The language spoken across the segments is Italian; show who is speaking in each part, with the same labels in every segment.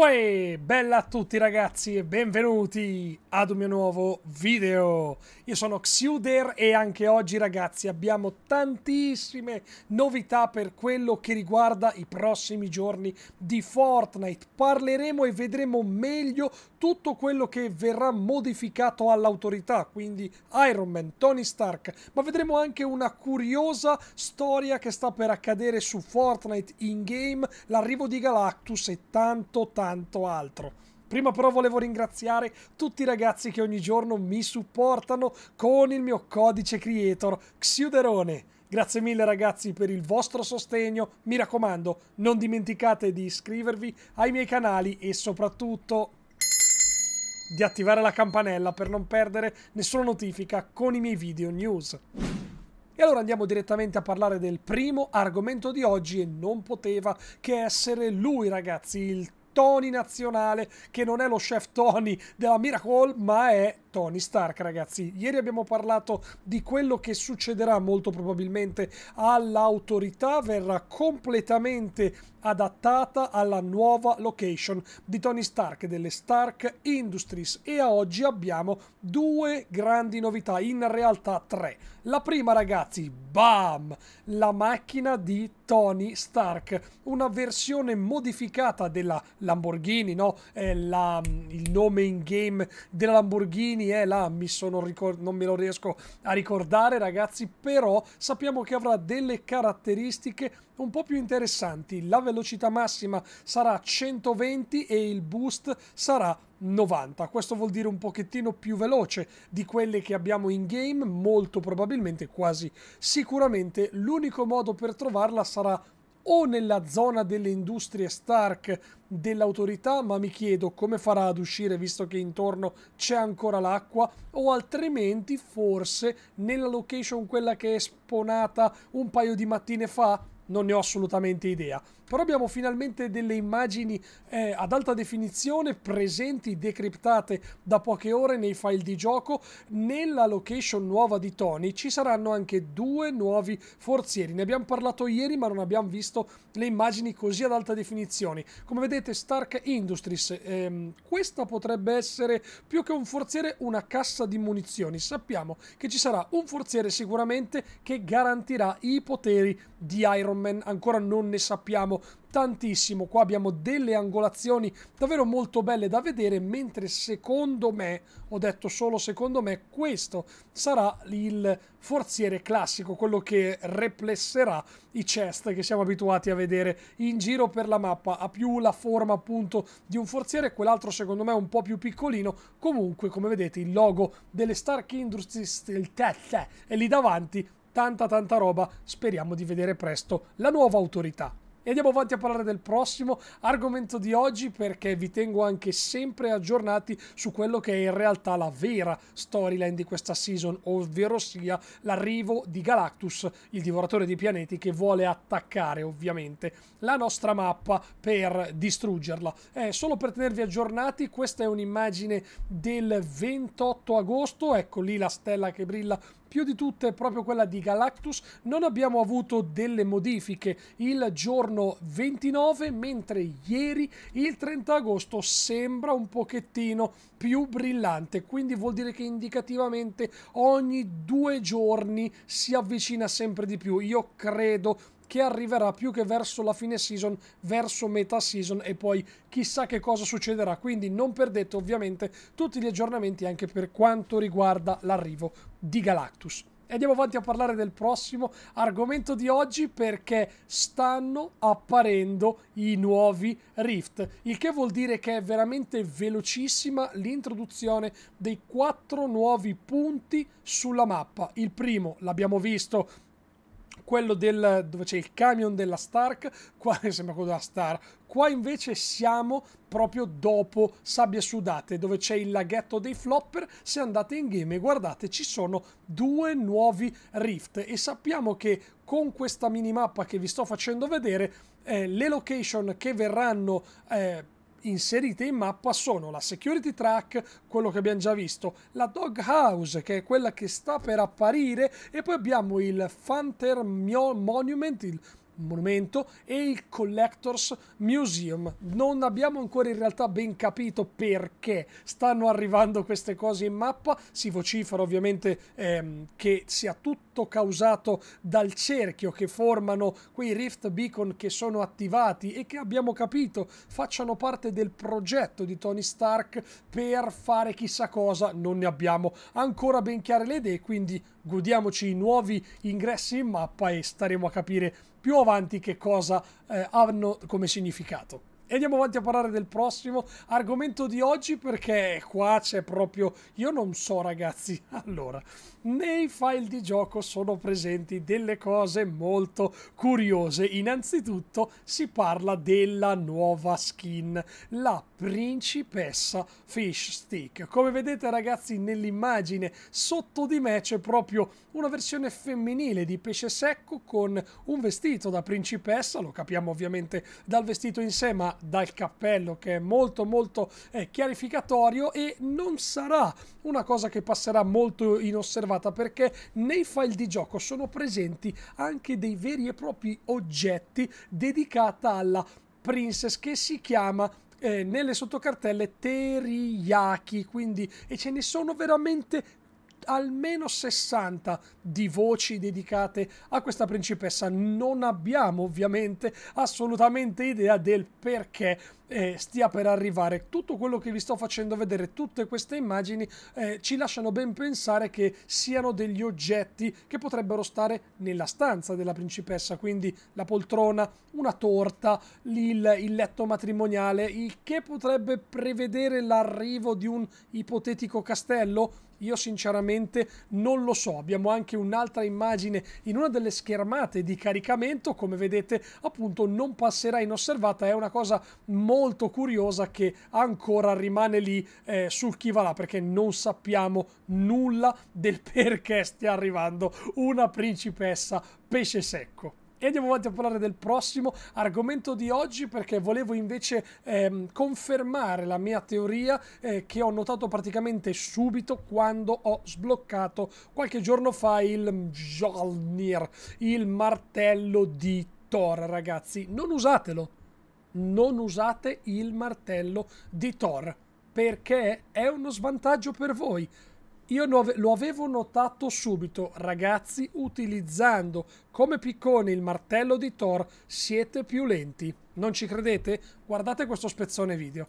Speaker 1: Uè, bella a tutti ragazzi e benvenuti ad un mio nuovo video. Io sono Xuder e anche oggi ragazzi abbiamo tantissime novità per quello che riguarda i prossimi giorni di Fortnite. Parleremo e vedremo meglio tutto quello che verrà modificato all'autorità, quindi Iron Man, Tony Stark, ma vedremo anche una curiosa storia che sta per accadere su Fortnite in game, l'arrivo di Galactus e tanto tanto tanto altro. Prima però volevo ringraziare tutti i ragazzi che ogni giorno mi supportano con il mio codice creator Xiuderone. Grazie mille ragazzi per il vostro sostegno, mi raccomando non dimenticate di iscrivervi ai miei canali e soprattutto di attivare la campanella per non perdere nessuna notifica con i miei video news. E allora andiamo direttamente a parlare del primo argomento di oggi e non poteva che essere lui ragazzi, il Tony nazionale, che non è lo chef Tony della Miracle, ma è Tony Stark, ragazzi. Ieri abbiamo parlato di quello che succederà molto probabilmente all'autorità, verrà completamente adattata alla nuova location di Tony Stark delle Stark Industries e a oggi abbiamo due grandi novità, in realtà tre. La prima ragazzi, bam, la macchina di Tony Stark, una versione modificata della Lamborghini, no? Eh, la, il nome in game della Lamborghini è eh, là, mi sono non me lo riesco a ricordare ragazzi, però sappiamo che avrà delle caratteristiche un po' più interessanti. La velocità massima sarà 120 e il boost sarà 90. Questo vuol dire un pochettino più veloce di quelle che abbiamo in game, molto probabilmente, quasi sicuramente. L'unico modo per trovarla sarà o nella zona delle industrie Stark dell'autorità, ma mi chiedo come farà ad uscire visto che intorno c'è ancora l'acqua, o altrimenti forse nella location quella che è esponata un paio di mattine fa, non ne ho assolutamente idea però abbiamo finalmente delle immagini eh, ad alta definizione presenti, decriptate da poche ore nei file di gioco. Nella location nuova di Tony ci saranno anche due nuovi forzieri. Ne abbiamo parlato ieri, ma non abbiamo visto le immagini così ad alta definizione. Come vedete, Stark Industries, ehm, questa potrebbe essere più che un forziere, una cassa di munizioni. Sappiamo che ci sarà un forziere sicuramente che garantirà i poteri di Iron Man. Ancora non ne sappiamo tantissimo. Qua abbiamo delle angolazioni davvero molto belle da vedere, mentre secondo me, ho detto solo secondo me, questo sarà il forziere classico, quello che replesserà i chest che siamo abituati a vedere in giro per la mappa. Ha più la forma appunto di un forziere, quell'altro secondo me è un po' più piccolino. Comunque, come vedete, il logo delle Stark Industries il è lì davanti, tanta tanta roba, speriamo di vedere presto la nuova autorità. E andiamo avanti a parlare del prossimo argomento di oggi perché vi tengo anche sempre aggiornati su quello che è in realtà la vera storyline di questa season, ovvero sia l'arrivo di Galactus, il divoratore di pianeti che vuole attaccare ovviamente la nostra mappa per distruggerla. Eh, solo per tenervi aggiornati, questa è un'immagine del 28 agosto, ecco lì la stella che brilla più di tutte proprio quella di Galactus. Non abbiamo avuto delle modifiche il giorno 29, mentre ieri, il 30 agosto, sembra un pochettino più brillante. Quindi vuol dire che indicativamente ogni due giorni si avvicina sempre di più. Io credo che arriverà più che verso la fine season, verso metà season e poi chissà che cosa succederà. Quindi non perdete ovviamente tutti gli aggiornamenti anche per quanto riguarda l'arrivo di Galactus. E andiamo avanti a parlare del prossimo argomento di oggi perché stanno apparendo i nuovi Rift, il che vuol dire che è veramente velocissima l'introduzione dei quattro nuovi punti sulla mappa. Il primo l'abbiamo visto quello del, dove c'è il camion della Stark, qua sembra quello della Star, qua invece siamo proprio dopo Sabbie Sudate, dove c'è il laghetto dei flopper, se andate in game e guardate ci sono due nuovi rift e sappiamo che con questa minimappa che vi sto facendo vedere, eh, le location che verranno... Eh, inserite in mappa sono la security track, quello che abbiamo già visto, la dog house che è quella che sta per apparire e poi abbiamo il Phantom Monument, il monumento e il Collectors Museum. Non abbiamo ancora in realtà ben capito perché stanno arrivando queste cose in mappa. Si vocifera ovviamente ehm, che sia tutto causato dal cerchio che formano quei Rift Beacon che sono attivati e che abbiamo capito facciano parte del progetto di Tony Stark per fare chissà cosa. Non ne abbiamo ancora ben chiare le idee, quindi godiamoci i nuovi ingressi in mappa e staremo a capire più avanti che cosa eh, hanno come significato. E andiamo avanti a parlare del prossimo argomento di oggi perché qua c'è proprio... Io non so ragazzi, allora, nei file di gioco sono presenti delle cose molto curiose. Innanzitutto si parla della nuova skin, la principessa Fish Stick. Come vedete ragazzi nell'immagine sotto di me c'è proprio una versione femminile di pesce secco con un vestito da principessa, lo capiamo ovviamente dal vestito in sé, ma dal cappello che è molto molto eh, chiarificatorio e non sarà una cosa che passerà molto inosservata perché nei file di gioco sono presenti anche dei veri e propri oggetti dedicata alla princess che si chiama eh, nelle sottocartelle teriyaki quindi e ce ne sono veramente almeno 60 di voci dedicate a questa principessa. Non abbiamo ovviamente assolutamente idea del perché eh, stia per arrivare. Tutto quello che vi sto facendo vedere, tutte queste immagini, eh, ci lasciano ben pensare che siano degli oggetti che potrebbero stare nella stanza della principessa, quindi la poltrona, una torta, il, il letto matrimoniale, il che potrebbe prevedere l'arrivo di un ipotetico castello io sinceramente non lo so, abbiamo anche un'altra immagine in una delle schermate di caricamento, come vedete appunto non passerà inosservata, è una cosa molto curiosa che ancora rimane lì eh, sul chi va là perché non sappiamo nulla del perché stia arrivando una principessa pesce secco. E andiamo avanti a parlare del prossimo argomento di oggi perché volevo invece ehm, confermare la mia teoria eh, che ho notato praticamente subito quando ho sbloccato qualche giorno fa il Mjolnir, il martello di Thor, ragazzi. Non usatelo, non usate il martello di Thor perché è uno svantaggio per voi. Io lo avevo notato subito, ragazzi, utilizzando come piccone il martello di Thor siete più lenti. Non ci credete? Guardate questo spezzone video.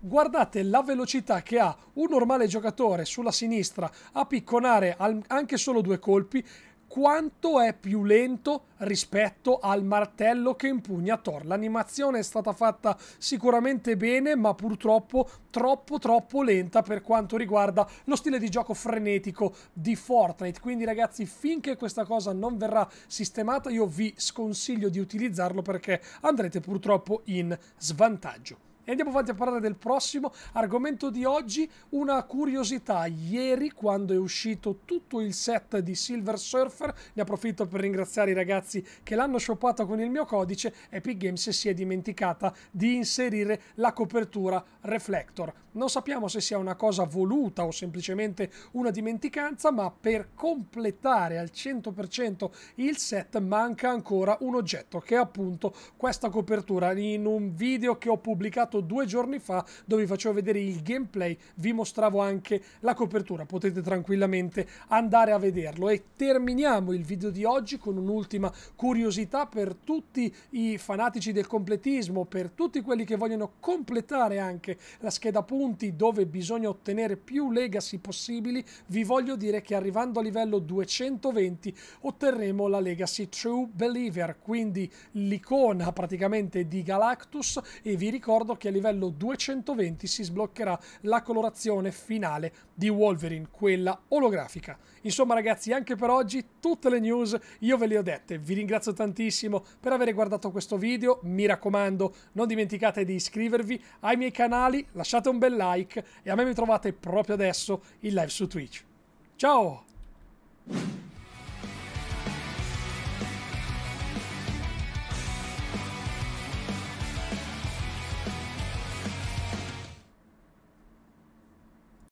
Speaker 1: Guardate la velocità che ha un normale giocatore sulla sinistra a picconare anche solo due colpi quanto è più lento rispetto al martello che impugna Thor. L'animazione è stata fatta sicuramente bene, ma purtroppo troppo troppo lenta per quanto riguarda lo stile di gioco frenetico di Fortnite. Quindi ragazzi, finché questa cosa non verrà sistemata, io vi sconsiglio di utilizzarlo perché andrete purtroppo in svantaggio. E andiamo avanti a parlare del prossimo argomento di oggi, una curiosità. Ieri, quando è uscito tutto il set di Silver Surfer, ne approfitto per ringraziare i ragazzi che l'hanno shoppato con il mio codice, Epic Games si è dimenticata di inserire la copertura Reflector. Non sappiamo se sia una cosa voluta o semplicemente una dimenticanza, ma per completare al 100% il set manca ancora un oggetto, che è appunto questa copertura. In un video che ho pubblicato fatto due giorni fa dove vi facevo vedere il gameplay, vi mostravo anche la copertura, potete tranquillamente andare a vederlo e terminiamo il video di oggi con un'ultima curiosità per tutti i fanatici del completismo, per tutti quelli che vogliono completare anche la scheda punti dove bisogna ottenere più legacy possibili, vi voglio dire che arrivando a livello 220 otterremo la legacy True Believer, quindi l'icona praticamente di Galactus e vi ricordo che sblocchi a livello 220 si sbloccherà la colorazione finale di Wolverine, quella olografica. Insomma ragazzi, anche per oggi tutte le news io ve le ho dette. Vi ringrazio tantissimo per aver guardato questo video. Mi raccomando, non dimenticate di iscrivervi ai miei canali, lasciate un bel like e a me mi trovate proprio adesso in live su Twitch. Ciao!